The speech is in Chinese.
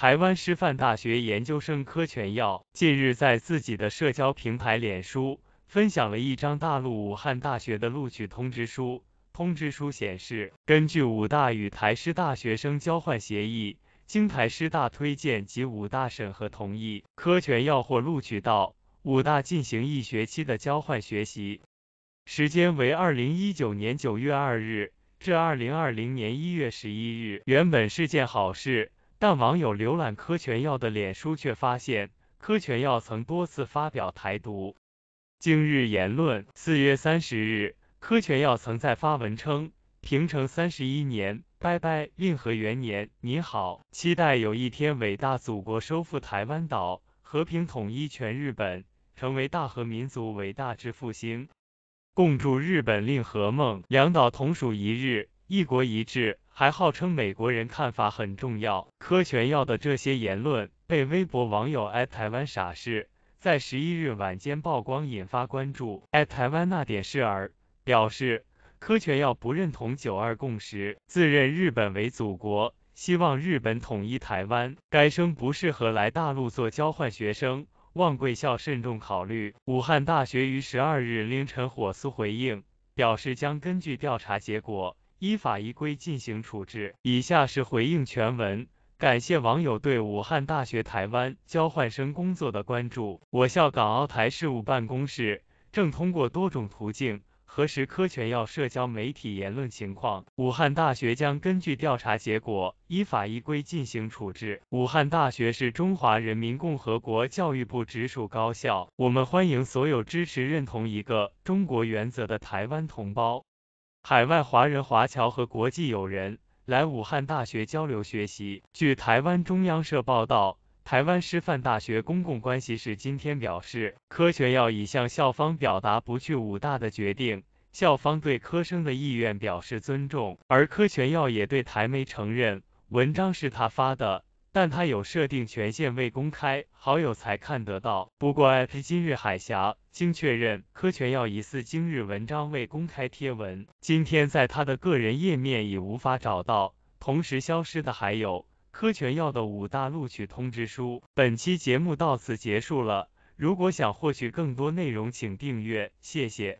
台湾师范大学研究生柯全耀近日在自己的社交平台脸书分享了一张大陆武汉大学的录取通知书。通知书显示，根据武大与台师大学生交换协议，经台师大推荐及武大审核同意，柯全耀获录取到武大进行一学期的交换学习，时间为二零一九年九月二日至二零二零年一月十一日。原本是件好事。但网友浏览柯全耀的脸书，却发现柯全耀曾多次发表台独、今日言论。四月三十日，柯全耀曾在发文称：“平成三十一年，拜拜；令和元年，你好。期待有一天，伟大祖国收复台湾岛，和平统一全日本，成为大和民族伟大之复兴，共筑日本令和梦。两岛同属一日，一国一制。”还号称美国人看法很重要，柯全耀的这些言论被微博网友台湾傻事在十一日晚间曝光，引发关注。台湾那点事儿表示，柯全耀不认同九二共识，自认日本为祖国，希望日本统一台湾。该生不适合来大陆做交换学生，望贵校慎重考虑。武汉大学于十二日凌晨火速回应，表示将根据调查结果。依法依规进行处置。以下是回应全文。感谢网友对武汉大学台湾交换生工作的关注。我校港澳台事务办公室正通过多种途径核实科全耀社交媒体言论情况。武汉大学将根据调查结果依法依规进行处置。武汉大学是中华人民共和国教育部直属高校。我们欢迎所有支持认同一个中国原则的台湾同胞。海外华人、华侨和国际友人来武汉大学交流学习。据台湾中央社报道，台湾师范大学公共关系室今天表示，科学要已向校方表达不去武大的决定，校方对科生的意愿表示尊重。而柯全耀也对台媒承认，文章是他发的。但他有设定权限未公开，好友才看得到。不过，IP 今日海峡经确认，柯全耀疑似今日文章未公开贴文，今天在他的个人页面已无法找到。同时消失的还有柯全耀的五大录取通知书。本期节目到此结束了，如果想获取更多内容，请订阅，谢谢。